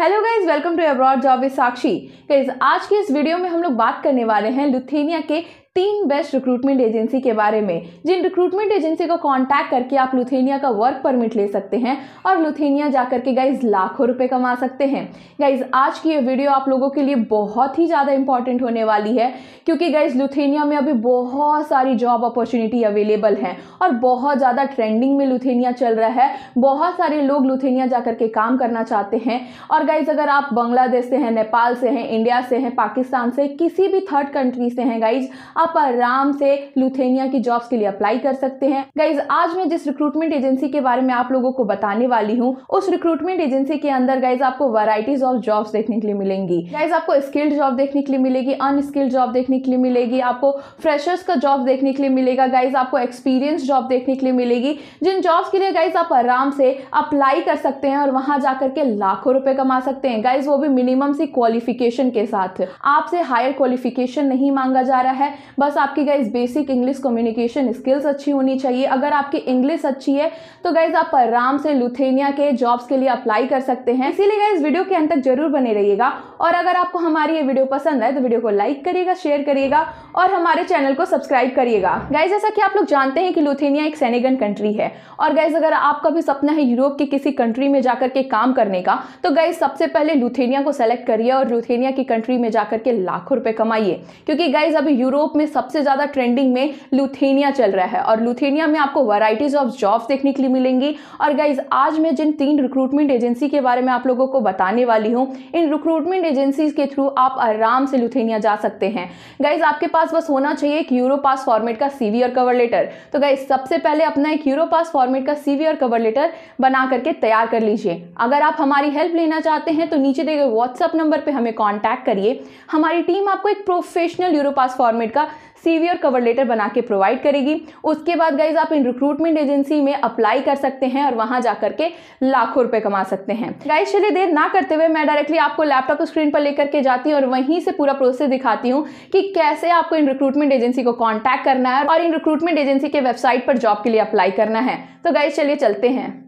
hello guys welcome to abroad job with Sakshi guys आज की इस वीडियो में हम लोग बात करने वाले हैं लुथेनिया के तीन बेस्ट रिक्रूटमेंट एजेंसी के बारे में जिन रिक्रूटमेंट एजेंसी को कांटेक्ट करके आप लुथेनिया का वर्क परमिट ले सकते हैं और लुथेनिया जा करके गाइज लाखों रुपए कमा सकते हैं गाइज आज की ये वीडियो आप लोगों के लिए बहुत ही ज़्यादा इंपॉर्टेंट होने वाली है क्योंकि गाइज लुथेनिया में अभी बहुत सारी जॉब अपॉर्चुनिटी अवेलेबल हैं और बहुत ज़्यादा ट्रेंडिंग में लुथेनिया चल रहा है बहुत सारे लोग लुथेनिया जा के काम करना चाहते हैं और गाइज अगर आप बांग्लादेश से हैं नेपाल से हैं इंडिया से हैं पाकिस्तान से किसी भी थर्ड कंट्री से हैं गाइज आप आराम से लुथेनिया की जॉब्स के लिए अप्लाई कर सकते हैं गाइज आज मैं जिस रिक्रूटमेंट एजेंसी के बारे में आप लोगों को बताने वाली हूँ उस रिक्रूटमेंट एजेंसी के अंदर गाइज आपको वराइटीज ऑफ जॉब्स देखने के लिए मिलेंगी गाइज आपको स्किल्ड जॉब देखने के लिए मिलेगी अनस्किल्ड जॉब देखने के लिए मिलेगी आपको फ्रेशर्स का जॉब देखने के लिए मिलेगा गाइज आपको एक्सपीरियंस जॉब देखने के लिए मिलेगी जिन जॉब्स के लिए गाइज आप आराम से अप्लाई कर सकते हैं और वहां जाकर के लाखों रुपए कमा सकते हैं गाइज वो भी मिनिमम सी क्वालिफिकेशन के साथ आपसे हायर क्वालिफिकेशन नहीं मांगा जा रहा है बस आपकी guys basic English communication skills अच्छी होनी चाहिए अगर आपकी इंग्लिश अच्छी है तो गाइज आप आराम से लुथेनिया के जॉब्स के लिए अप्लाई कर सकते हैं इसीलिए गाइज वीडियो के अंत तक जरूर बने रहिएगा और अगर आपको हमारी ये वीडियो पसंद है तो वीडियो को लाइक करिएगा शेयर करिएगा और हमारे चैनल को सब्सक्राइब करिएगा गाइज जैसा कि आप लोग जानते हैं कि लुथेनिया एक सैनिगन कंट्री है और गाइज अगर आपका भी सपना है यूरोप के किसी कंट्री में जाकर के काम करने का तो गाइज सबसे पहले लुथेनिया को सेलेक्ट करिए और लुथेनिया की कंट्री में जाकर के लाखों रुपए कमाइए क्योंकि गाइज अभी यूरोप में में सबसे ज़्यादा ट्रेंडिंग में लुथेनिया चल रहा है और लुथेनिया में आपको वराइटीज ऑफ जॉब्स देखने के लिए मिलेंगी और गाइज आज मैं जिन तीन रिक्रूटमेंट एजेंसी के बारे में आप लोगों को बताने वाली हूँ इन रिक्रूटमेंट एजेंसी के थ्रू आप आराम से लुथेनिया जा सकते हैं गाइज आपके पास बस होना चाहिए एक यूरो पास फॉर्मेट का सीवी और कवर लेटर तो गाइज सबसे पहले अपना एक यूरो पास फॉर्मेट का सीवी और कवर लेटर बना करके तैयार कर लीजिए अगर आप हमारी हेल्प लेना चाहते हैं तो नीचे दिए गए व्हाट्सअप नंबर पर हमें कॉन्टैक्ट करिए हमारी टीम आपको एक प्रोफेशनल यूरोपास फॉर्मेट का सीवी और कवर लेटर बना के प्रोवाइड करेगी उसके बाद गाइज आप इन रिक्रूटमेंट एजेंसी में अप्लाई कर सकते हैं और वहां जाकर के लाखों रुपए कमा सकते हैं गाइज चलिए देर ना करते हुए मैं डायरेक्टली आपको लैपटॉप स्क्रीन पर लेकर के जाती हूँ और वहीं से पूरा प्रोसेस दिखाती हूँ कि कैसे आपको इन रिक्रूटमेंट एजेंसी को कॉन्टैक्ट करना है और इन रिक्रूटमेंट एजेंसी के वेबसाइट पर जॉब के लिए अप्लाई करना है तो गाइज चलिए चलते हैं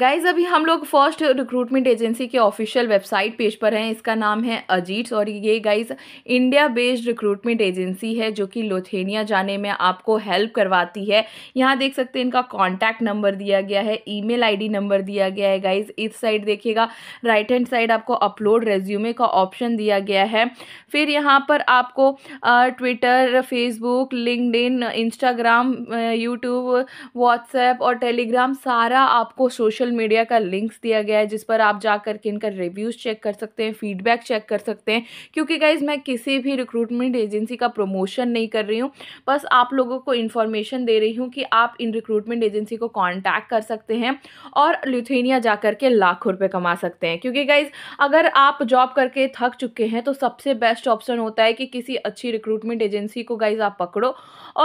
गाइज अभी हम लोग फर्स्ट रिक्रूटमेंट एजेंसी के ऑफिशियल वेबसाइट पेज पर हैं इसका नाम है अजीट्स और ये guys India based recruitment agency है जो कि लोथेनिया जाने में आपको हेल्प करवाती है यहाँ देख सकते हैं इनका कॉन्टैक्ट नंबर दिया गया है ईमेल आईडी नंबर दिया गया है गाइज इस साइड देखिएगा राइट हैंड साइड आपको अपलोड रेज्यूमे का ऑप्शन दिया गया है फिर यहाँ पर आपको Twitter Facebook LinkedIn Instagram YouTube WhatsApp और टेलीग्राम सारा आपको सोशल सोशल मीडिया का लिंक्स दिया गया है जिस पर आप जा करके इनका रिव्यूज़ चेक कर सकते हैं फीडबैक चेक कर सकते हैं क्योंकि गाइज मैं किसी भी रिक्रूटमेंट एजेंसी का प्रमोशन नहीं कर रही हूँ बस आप लोगों को इन्फॉर्मेशन दे रही हूँ कि आप इन रिक्रूटमेंट एजेंसी को कॉन्टैक्ट कर सकते हैं और लिथुनिया जा करके लाखों रुपये कमा सकते हैं क्योंकि गाइज अगर आप जॉब करके थक चुके हैं तो सबसे बेस्ट ऑप्शन होता है कि किसी अच्छी रिक्रूटमेंट एजेंसी को गाइज आप पकड़ो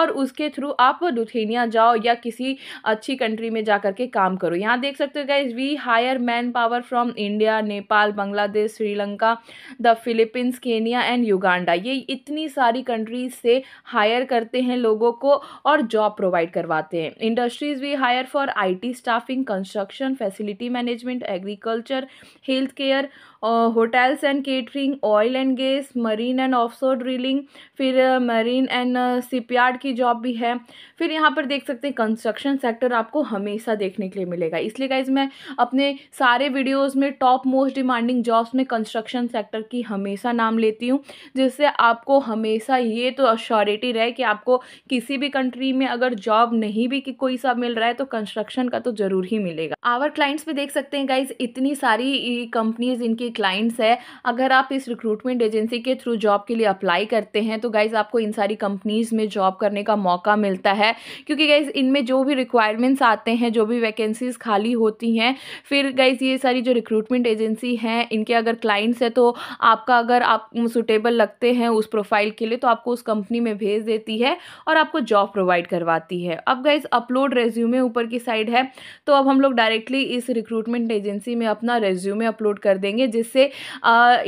और उसके थ्रू आप लुथेनिया जाओ या किसी अच्छी कंट्री में जा करके काम करो यहाँ देख सकते सकते हो guys we hire manpower from India Nepal Bangladesh Sri Lanka the Philippines Kenya and Uganda ये इतनी सारी कंट्रीज से हायर करते हैं लोगों को और जॉब प्रोवाइड करवाते हैं industries we hire for IT staffing construction facility management agriculture health care hotels and catering oil and gas marine and offshore drilling फिर मरीन एंड सिपयार्ड की जॉब भी है फिर यहाँ पर देख सकते हैं कंस्ट्रक्शन सेक्टर आपको हमेशा देखने के लिए मिलेगा इसलिए गाइज मैं अपने सारे वीडियोस में टॉप मोस्ट डिमांडिंग जॉब्स में कंस्ट्रक्शन सेक्टर की हमेशा नाम लेती हूँ जिससे आपको हमेशा ये तो अश्योरिटी रहे कि आपको किसी भी कंट्री में अगर जॉब नहीं भी कि कोई सा मिल रहा है तो कंस्ट्रक्शन का तो ज़रूर ही मिलेगा आवर क्लाइंट्स भी देख सकते हैं गाइज इतनी सारी कंपनीज इनकी क्लाइंट्स है अगर आप इस रिक्रूटमेंट एजेंसी के थ्रू जॉब के लिए अप्लाई करते हैं तो गाइज़ आपको इन सारी कंपनीज़ में जॉब करने का मौका मिलता है क्योंकि गाइज़ इनमें जो भी रिक्वायरमेंट्स आते हैं जो भी वैकेंसीज़ खाली होती हैं फिर गाइज ये सारी जो रिक्रूटमेंट एजेंसी हैं इनके अगर क्लाइंट्स हैं तो आपका अगर आप सुटेबल लगते हैं उस प्रोफाइल के लिए तो आपको उस कंपनी में भेज देती है और आपको जॉब प्रोवाइड करवाती है अब गाइज अपलोड रेज्यूमे ऊपर की साइड है तो अब हम लोग डायरेक्टली इस रिक्रूटमेंट एजेंसी में अपना रेज्यूमे अपलोड कर देंगे जिससे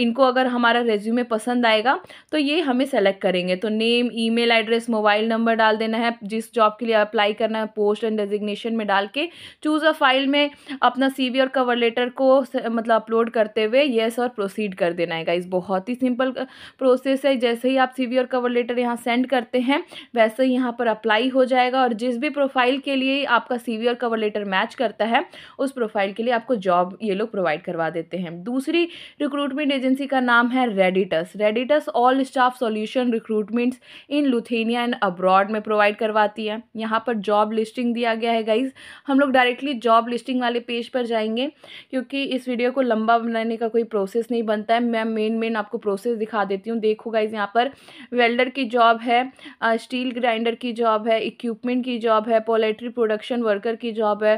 इनको अगर हमारा रेज्यूमे पसंद आएगा तो ये हमें सेलेक्ट करेंगे तो name email address mobile number डाल देना है जिस जॉब के लिए अप्लाई करना है पोस्ट एंड डेजिग्नेशन में डाल के चूज़ अ फाइल में में अपना सीवी और कवर लेटर को मतलब अपलोड करते हुए येस और प्रोसीड कर देना है गाइज बहुत ही सिंपल प्रोसेस है जैसे ही आप सीवी और कवर लेटर यहाँ सेंड करते हैं वैसे ही यहाँ पर अप्लाई हो जाएगा और जिस भी प्रोफाइल के लिए आपका सीवी और कवर लेटर मैच करता है उस प्रोफाइल के लिए आपको जॉब ये लोग प्रोवाइड करवा देते हैं दूसरी रिक्रूटमेंट एजेंसी का नाम है Reditus Reditus all staff solution recruitments in Lithuania and abroad में प्रोवाइड करवाती है यहाँ पर जॉब लिस्टिंग दिया गया है गाइज हम लोग डायरेक्टली जॉब लिस्टिंग स्टिचिंग वाले पेज पर जाएंगे क्योंकि इस वीडियो को लंबा बनाने का कोई प्रोसेस नहीं बनता है मैं मेन मेन आपको प्रोसेस दिखा देती हूँ देखो गाइज यहाँ पर वेल्डर की जॉब है स्टील ग्राइंडर की जॉब है इक्विपमेंट की जॉब है पोलेट्री प्रोडक्शन वर्कर की जॉब है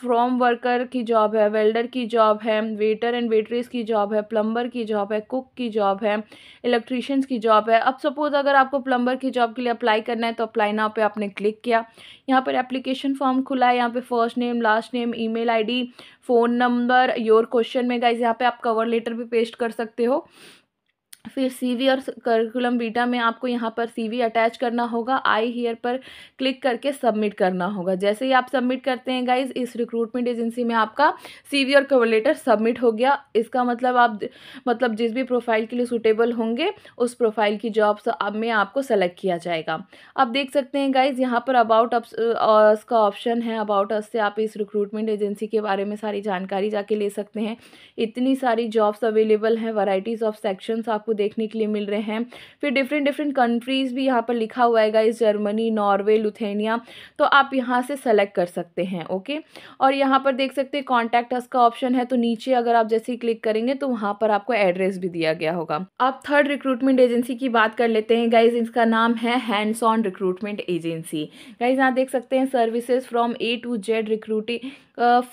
फ्रॉम वर्कर की जॉब है वेल्डर की जॉब है वेटर एंड वेटरेस की जॉब है प्लम्बर की जॉब है कुक की जॉब है इलेक्ट्रीशियंस की जॉब है अब सपोज़ अगर आपको प्लम्बर की जॉब के लिए अप्लाई करना है तो अप्लाई नाव पे आपने क्लिक किया यहाँ पर एप्लीकेशन फॉर्म खुला है यहाँ पे first name last name email email ID phone number your question में गाइज यहाँ पे आप कवर लेटर भी पेस्ट कर सकते हो फिर सीवी और करिकुलम बीटा में आपको यहाँ पर सीवी अटैच करना होगा आई हीयर पर क्लिक करके सबमिट करना होगा जैसे ही आप सबमिट करते हैं गाइज इस रिक्रूटमेंट एजेंसी में आपका सीवी और कवर लेटर सबमिट हो गया इसका मतलब आप मतलब जिस भी प्रोफाइल के लिए सूटेबल होंगे उस प्रोफाइल की जॉब्स अब में आपको सेलेक्ट किया जाएगा आप देख सकते हैं गाइज यहाँ पर अबाउट अस का ऑप्शन है अबाउट अस से आप इस रिक्रूटमेंट एजेंसी के बारे में सारी जानकारी जाके ले सकते हैं इतनी सारी जॉब्स अवेलेबल हैं वराइटीज़ ऑफ सेक्शंस आपको देखने के लिए मिल रहे हैं फिर डिफरेंट डिफरेंट कंट्रीज़ भी यहाँ पर लिखा हुआ है गाइज जर्मनी नॉर्वे लुथेनिया तो आप यहाँ से सेलेक्ट कर सकते हैं ओके और यहाँ पर देख सकते हैं कॉन्टैक्ट अस का ऑप्शन है तो नीचे अगर आप जैसे ही क्लिक करेंगे तो वहाँ पर आपको एड्रेस भी दिया गया होगा आप थर्ड रिक्रूटमेंट एजेंसी की बात कर लेते हैं गाइज इसका नाम है hands on recruitment agency guys यहाँ देख सकते हैं services from A to Z recruiting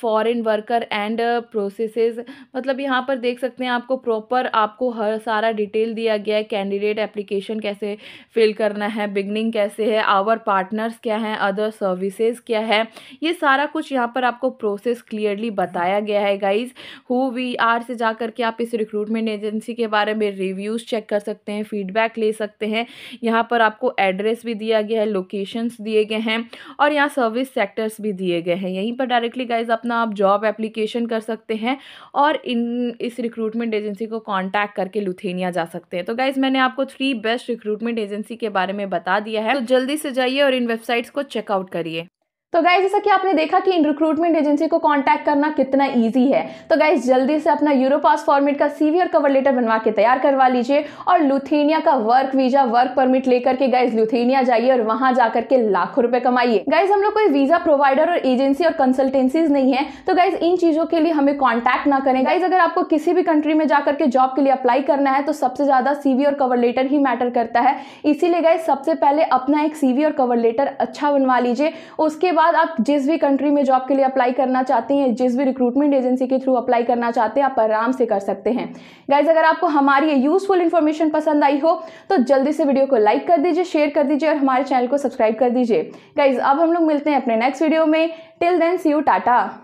foreign worker and processes मतलब यहाँ पर देख सकते हैं आपको प्रॉपर आपको हर सारा डिटेल दिया गया है कैंडिडेट एप्लीकेशन कैसे फिल करना है बिगनिंग कैसे है आवर पार्टनर्स क्या हैं अदर सर्विसेज क्या है ये सारा कुछ यहाँ पर आपको प्रोसेस क्लियरली बताया गया है गाइज हु वी आर से जा करके आप इस रिक्रूटमेंट एजेंसी के बारे में रिव्यूज़ चेक कर सकते हैं फीडबैक ले सकते हैं यहाँ पर आपको एड्रेस भी दिया गया है लोकेशंस दिए गए हैं और यहाँ सर्विस सेक्टर्स भी दिए गए हैं यहीं पर डायरेक्टली गाइज अपना आप जॉब एप्लीकेशन कर सकते हैं और इन इस रिक्रूटमेंट एजेंसी को कॉन्टैक्ट करके लुथेनिया जा सकते हैं तो गाइज मैंने आपको थ्री बेस्ट रिक्रूटमेंट एजेंसी के बारे में बता दिया है तो जल्दी से जाइए और इन वेबसाइट्स को चेकआउट करिए तो गाइज जैसा कि आपने देखा कि इन रिक्रूटमेंट एजेंसी को कांटेक्ट करना कितना इजी है तो गाइज जल्दी से अपना यूरोपास फॉर्मेट का सीवी और कवर लेटर बनवा के तैयार करवा लीजिए और लुथेनिया का वर्क वीजा वर्क परमिट लेकर के गाइज लुथेनिया जाइए और वहां जाकर के लाखों रुपए कमाइए गाइज हम लोग कोई वीजा प्रोवाइडर और एजेंसी और कंसल्टेंसीज नहीं है तो गाइज इन चीजों के लिए हमें कॉन्टैक्ट ना करें गाइज अगर आपको किसी भी कंट्री में जाकर के जॉब के लिए अप्लाई करना है तो सबसे ज्यादा सीवी और कवर लेटर ही मैटर करता है इसीलिए गाइज सबसे पहले अपना एक सीवी और कवर लेटर अच्छा बनवा लीजिए उसके बाद आप जिस भी कंट्री में जॉब के लिए अप्लाई करना चाहते हैं जिस भी रिक्रूटमेंट एजेंसी के थ्रू अप्लाई करना चाहते हैं आप आराम से कर सकते हैं गाइज अगर आपको हमारी ये यूजफुल इन्फॉर्मेशन पसंद आई हो तो जल्दी से वीडियो को लाइक कर दीजिए शेयर कर दीजिए और हमारे चैनल को सब्सक्राइब कर दीजिए गाइज अब हम लोग मिलते हैं अपने नेक्स्ट वीडियो में till then see you Tata